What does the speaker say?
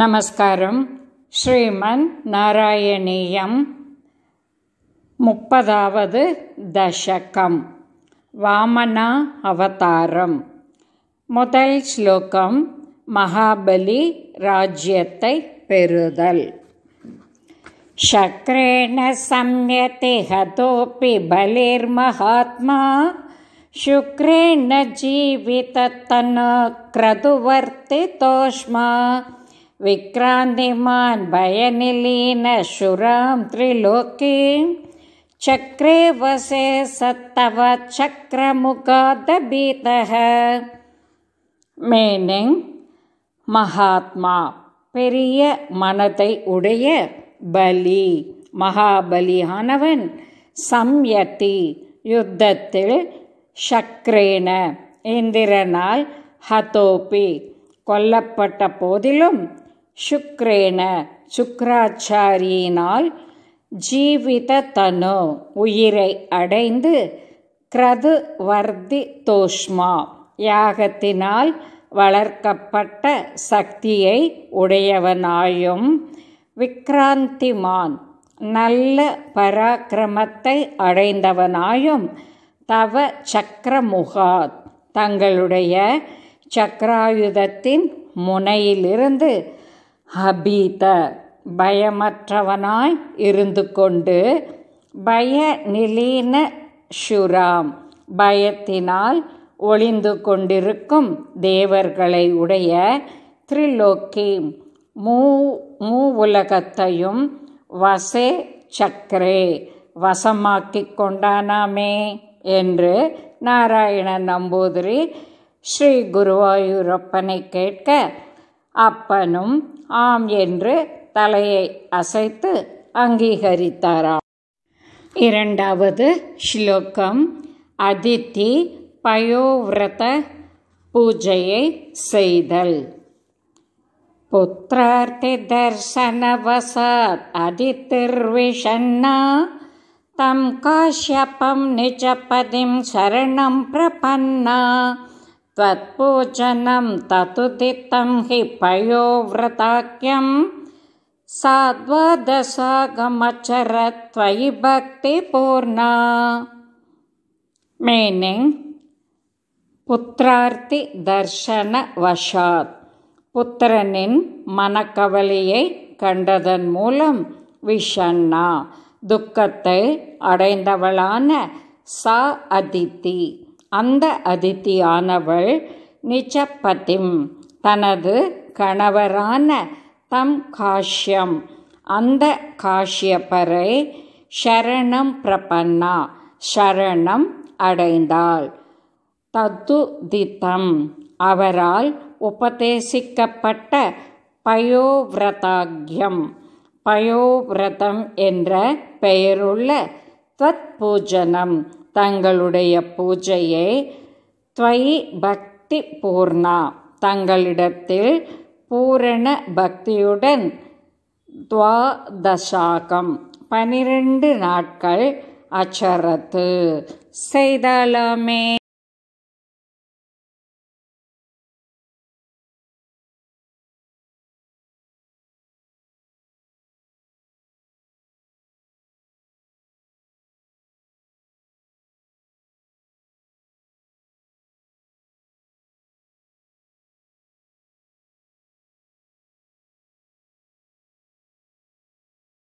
నమస్కారం శ్రీమన్ నారాయణీయం ముప్పదావదు దశకం వామన அவதாரம் முதல் ஸ்லோகம் மகாபலி ராஜ்யத்தை பெறுதல் சக்ரேண சம்யதி ஹதோபி பலிர்மகாத்மா शुक्रेण जीविततनक्रतुवर्तितोष्मा विक्रान्तिमान् भयनिलीनशुरां त्रिलोकीं चक्रे वसे सत्तव चक्रमुखादभीतः மீனிங் மகாத்மா பெரிய மனதை உடைய பலி மகாபலியானவன் சம்யதி யுத்தத்தில் சக்ரேன இந்திரனால் ஹதோபி கொல்லப்பட்ட போதிலும் சுக்ரேன சுக்ராச்சாரியினால் ஜீவித தனு உயிரை அடைந்து கிரது வர்தி தோஷ்மா யாகத்தினால் வளர்க்கப்பட்ட சக்தியை உடையவனாயும் விக்ராந்திமான் நல்ல பராக்கிரமத்தை அடைந்தவனாயும் தவ சக்கரமுகாத் தங்களுடைய சக்கராயுதத்தின் முனையிலிருந்து ஹபீத பயமற்றவனாய் இருந்து கொண்டு பய நிலீன ஷுராம் பயத்தினால் ஒளிந்து கொண்டிருக்கும் தேவர்களை உடைய த்ரிலோக்கி மூ மூ உலகத்தையும் வசே சக்கரே வசமாக்கி கொண்டானாமே என்று நாராயண நம்பூதிரி ஸ்ரீ குருவாயூரப்பனை கேட்க அப்பனும் ஆம் என்று தலையை அசைத்து அங்கீகரித்தாராம் இரண்டாவது ஸ்லோகம் அதித்தி பயோவிரத பூஜையை செய்தல் புத்திரார்த்தி தர்சனவசாத் அதித்திர்விஷன்னா தம் காஷ்யபம் நிஜபதிம் சரணம் பிரபன்னா त्वत्पूजनं ततुदितं हि पयोव्रताख्यं सा பக்தி भक्तिपूर्णा மீனிங் புத்திரார்த்தி தர்ஷன வஷாத் புத்திரனின் மனக்கவலையை கண்டதன் மூலம் விஷன்னா துக்கத்தை அடைந்தவளான சா அதித்தி அந்த அதித்தியானவள் நிச்சப்பதிம் தனது கணவரான தம் காஷ்யம் அந்த காஷ்யப்பரை ஷரணம் பிரபன்னா ஷரணம் அடைந்தாள் தித்தம் அவரால் உபதேசிக்கப்பட்ட பயோவிரதாக்யம் பயோவிரதம் என்ற பெயருள்ள தத்பூஜனம் தங்களுடைய பூஜையை துவை பக்தி பூர்ணா தங்களிடத்தில் பூரண பக்தியுடன் துவாதசாகம் பனிரெண்டு நாட்கள் அச்சரத்து செய்தாலாமே